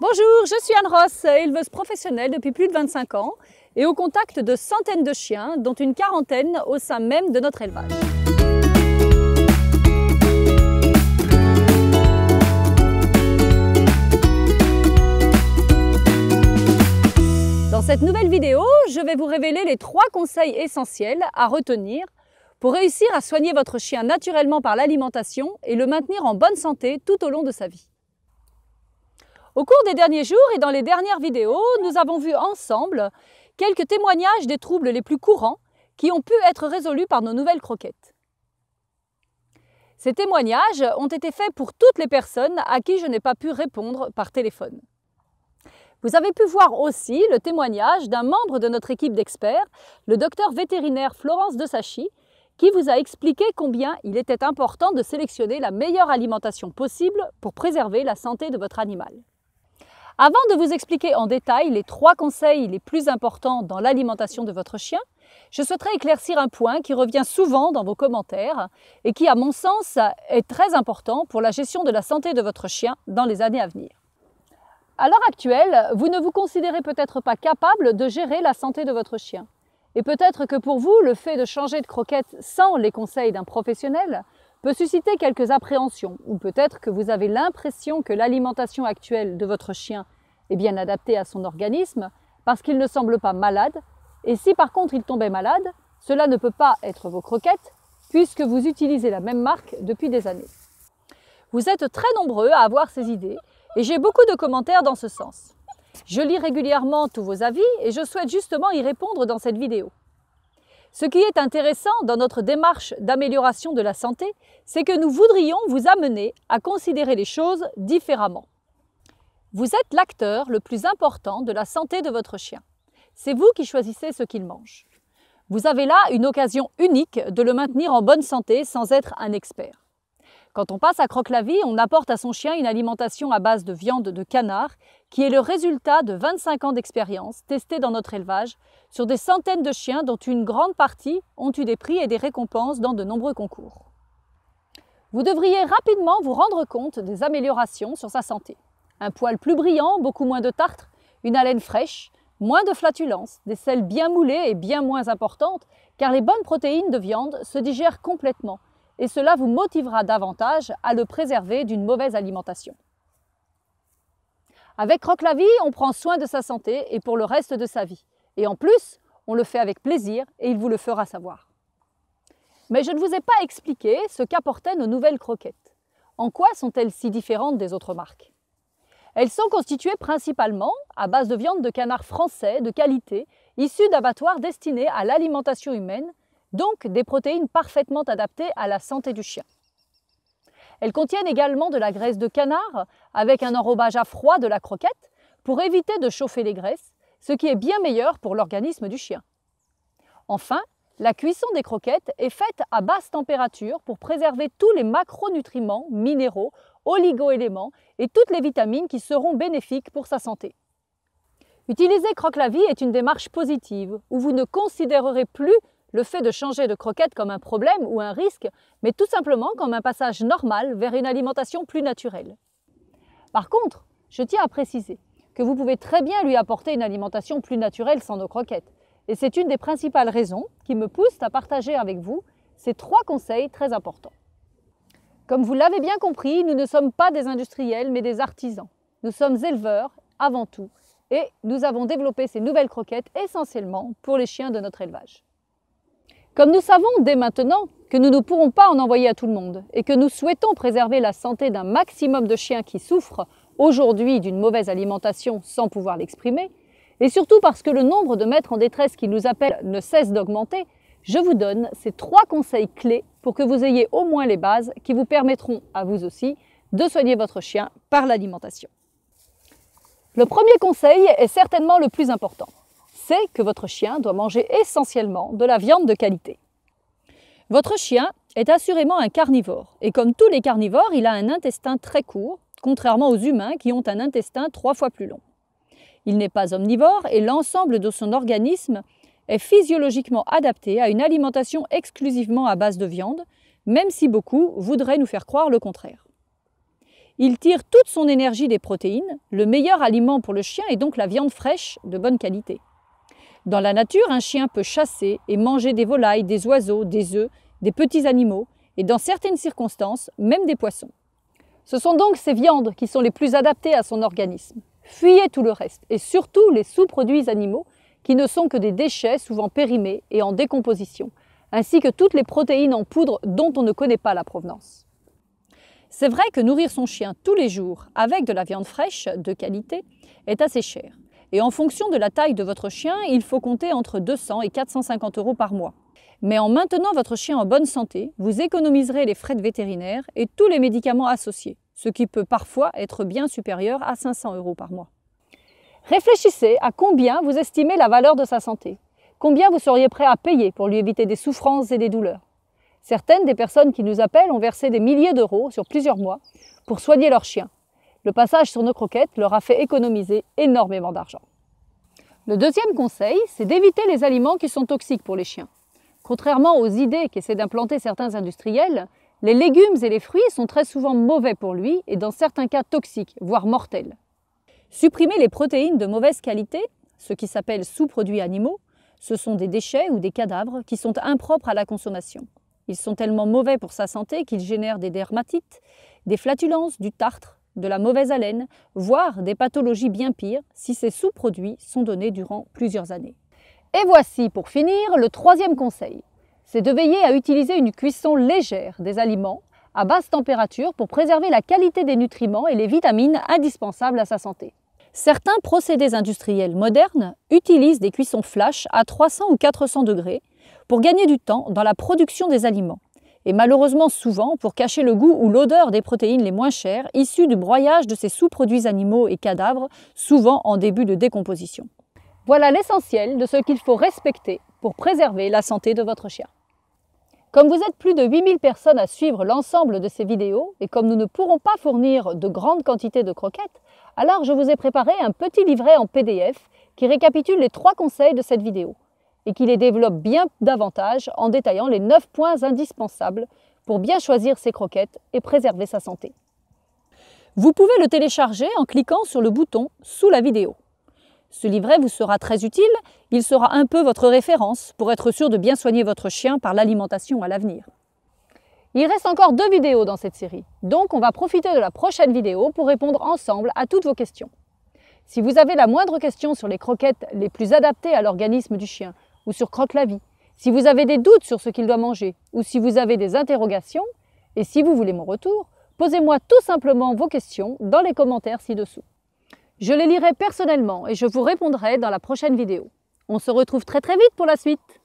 Bonjour, je suis Anne Ross, éleveuse professionnelle depuis plus de 25 ans et au contact de centaines de chiens, dont une quarantaine au sein même de notre élevage. Dans cette nouvelle vidéo, je vais vous révéler les trois conseils essentiels à retenir pour réussir à soigner votre chien naturellement par l'alimentation et le maintenir en bonne santé tout au long de sa vie. Au cours des derniers jours et dans les dernières vidéos, nous avons vu ensemble quelques témoignages des troubles les plus courants qui ont pu être résolus par nos nouvelles croquettes. Ces témoignages ont été faits pour toutes les personnes à qui je n'ai pas pu répondre par téléphone. Vous avez pu voir aussi le témoignage d'un membre de notre équipe d'experts, le docteur vétérinaire Florence de Sachy, qui vous a expliqué combien il était important de sélectionner la meilleure alimentation possible pour préserver la santé de votre animal. Avant de vous expliquer en détail les trois conseils les plus importants dans l'alimentation de votre chien, je souhaiterais éclaircir un point qui revient souvent dans vos commentaires et qui, à mon sens, est très important pour la gestion de la santé de votre chien dans les années à venir. À l'heure actuelle, vous ne vous considérez peut-être pas capable de gérer la santé de votre chien. Et peut-être que pour vous, le fait de changer de croquette sans les conseils d'un professionnel peut susciter quelques appréhensions, ou peut-être que vous avez l'impression que l'alimentation actuelle de votre chien est bien adaptée à son organisme, parce qu'il ne semble pas malade, et si par contre il tombait malade, cela ne peut pas être vos croquettes, puisque vous utilisez la même marque depuis des années. Vous êtes très nombreux à avoir ces idées, et j'ai beaucoup de commentaires dans ce sens. Je lis régulièrement tous vos avis et je souhaite justement y répondre dans cette vidéo. Ce qui est intéressant dans notre démarche d'amélioration de la santé, c'est que nous voudrions vous amener à considérer les choses différemment. Vous êtes l'acteur le plus important de la santé de votre chien. C'est vous qui choisissez ce qu'il mange. Vous avez là une occasion unique de le maintenir en bonne santé sans être un expert. Quand on passe à croque-la-vie, on apporte à son chien une alimentation à base de viande de canard, qui est le résultat de 25 ans d'expérience testée dans notre élevage sur des centaines de chiens dont une grande partie ont eu des prix et des récompenses dans de nombreux concours. Vous devriez rapidement vous rendre compte des améliorations sur sa santé. Un poil plus brillant, beaucoup moins de tartre, une haleine fraîche, moins de flatulence, des selles bien moulées et bien moins importantes, car les bonnes protéines de viande se digèrent complètement et cela vous motivera davantage à le préserver d'une mauvaise alimentation. Avec croque la Vie, on prend soin de sa santé et pour le reste de sa vie. Et en plus, on le fait avec plaisir et il vous le fera savoir. Mais je ne vous ai pas expliqué ce qu'apportaient nos nouvelles croquettes. En quoi sont-elles si différentes des autres marques Elles sont constituées principalement à base de viande de canard français de qualité, issue d'abattoirs destinés à l'alimentation humaine donc des protéines parfaitement adaptées à la santé du chien. Elles contiennent également de la graisse de canard avec un enrobage à froid de la croquette pour éviter de chauffer les graisses, ce qui est bien meilleur pour l'organisme du chien. Enfin, la cuisson des croquettes est faite à basse température pour préserver tous les macronutriments, minéraux, oligoéléments et toutes les vitamines qui seront bénéfiques pour sa santé. Utiliser Croque la vie est une démarche positive où vous ne considérerez plus le fait de changer de croquette comme un problème ou un risque, mais tout simplement comme un passage normal vers une alimentation plus naturelle. Par contre, je tiens à préciser que vous pouvez très bien lui apporter une alimentation plus naturelle sans nos croquettes. Et c'est une des principales raisons qui me poussent à partager avec vous ces trois conseils très importants. Comme vous l'avez bien compris, nous ne sommes pas des industriels, mais des artisans. Nous sommes éleveurs avant tout, et nous avons développé ces nouvelles croquettes essentiellement pour les chiens de notre élevage. Comme nous savons dès maintenant que nous ne pourrons pas en envoyer à tout le monde et que nous souhaitons préserver la santé d'un maximum de chiens qui souffrent aujourd'hui d'une mauvaise alimentation sans pouvoir l'exprimer, et surtout parce que le nombre de maîtres en détresse qui nous appellent ne cesse d'augmenter, je vous donne ces trois conseils clés pour que vous ayez au moins les bases qui vous permettront à vous aussi de soigner votre chien par l'alimentation. Le premier conseil est certainement le plus important c'est que votre chien doit manger essentiellement de la viande de qualité. Votre chien est assurément un carnivore, et comme tous les carnivores, il a un intestin très court, contrairement aux humains qui ont un intestin trois fois plus long. Il n'est pas omnivore et l'ensemble de son organisme est physiologiquement adapté à une alimentation exclusivement à base de viande, même si beaucoup voudraient nous faire croire le contraire. Il tire toute son énergie des protéines, le meilleur aliment pour le chien est donc la viande fraîche de bonne qualité. Dans la nature, un chien peut chasser et manger des volailles, des oiseaux, des œufs, des petits animaux et dans certaines circonstances, même des poissons. Ce sont donc ces viandes qui sont les plus adaptées à son organisme. Fuyez tout le reste et surtout les sous-produits animaux qui ne sont que des déchets souvent périmés et en décomposition, ainsi que toutes les protéines en poudre dont on ne connaît pas la provenance. C'est vrai que nourrir son chien tous les jours avec de la viande fraîche de qualité est assez cher. Et en fonction de la taille de votre chien, il faut compter entre 200 et 450 euros par mois. Mais en maintenant votre chien en bonne santé, vous économiserez les frais de vétérinaire et tous les médicaments associés, ce qui peut parfois être bien supérieur à 500 euros par mois. Réfléchissez à combien vous estimez la valeur de sa santé, combien vous seriez prêt à payer pour lui éviter des souffrances et des douleurs. Certaines des personnes qui nous appellent ont versé des milliers d'euros sur plusieurs mois pour soigner leur chien. Le passage sur nos croquettes leur a fait économiser énormément d'argent. Le deuxième conseil, c'est d'éviter les aliments qui sont toxiques pour les chiens. Contrairement aux idées qu'essaient d'implanter certains industriels, les légumes et les fruits sont très souvent mauvais pour lui et dans certains cas toxiques, voire mortels. Supprimer les protéines de mauvaise qualité, ce qui s'appelle sous-produits animaux, ce sont des déchets ou des cadavres qui sont impropres à la consommation. Ils sont tellement mauvais pour sa santé qu'ils génèrent des dermatites, des flatulences, du tartre, de la mauvaise haleine, voire des pathologies bien pires si ces sous-produits sont donnés durant plusieurs années. Et voici pour finir le troisième conseil. C'est de veiller à utiliser une cuisson légère des aliments à basse température pour préserver la qualité des nutriments et les vitamines indispensables à sa santé. Certains procédés industriels modernes utilisent des cuissons flash à 300 ou 400 degrés pour gagner du temps dans la production des aliments et malheureusement souvent pour cacher le goût ou l'odeur des protéines les moins chères issues du broyage de ces sous-produits animaux et cadavres, souvent en début de décomposition. Voilà l'essentiel de ce qu'il faut respecter pour préserver la santé de votre chien. Comme vous êtes plus de 8000 personnes à suivre l'ensemble de ces vidéos, et comme nous ne pourrons pas fournir de grandes quantités de croquettes, alors je vous ai préparé un petit livret en PDF qui récapitule les trois conseils de cette vidéo et qui les développe bien davantage en détaillant les 9 points indispensables pour bien choisir ses croquettes et préserver sa santé. Vous pouvez le télécharger en cliquant sur le bouton sous la vidéo. Ce livret vous sera très utile, il sera un peu votre référence pour être sûr de bien soigner votre chien par l'alimentation à l'avenir. Il reste encore deux vidéos dans cette série, donc on va profiter de la prochaine vidéo pour répondre ensemble à toutes vos questions. Si vous avez la moindre question sur les croquettes les plus adaptées à l'organisme du chien ou sur Croque la vie, si vous avez des doutes sur ce qu'il doit manger ou si vous avez des interrogations, et si vous voulez mon retour, posez-moi tout simplement vos questions dans les commentaires ci-dessous. Je les lirai personnellement et je vous répondrai dans la prochaine vidéo. On se retrouve très très vite pour la suite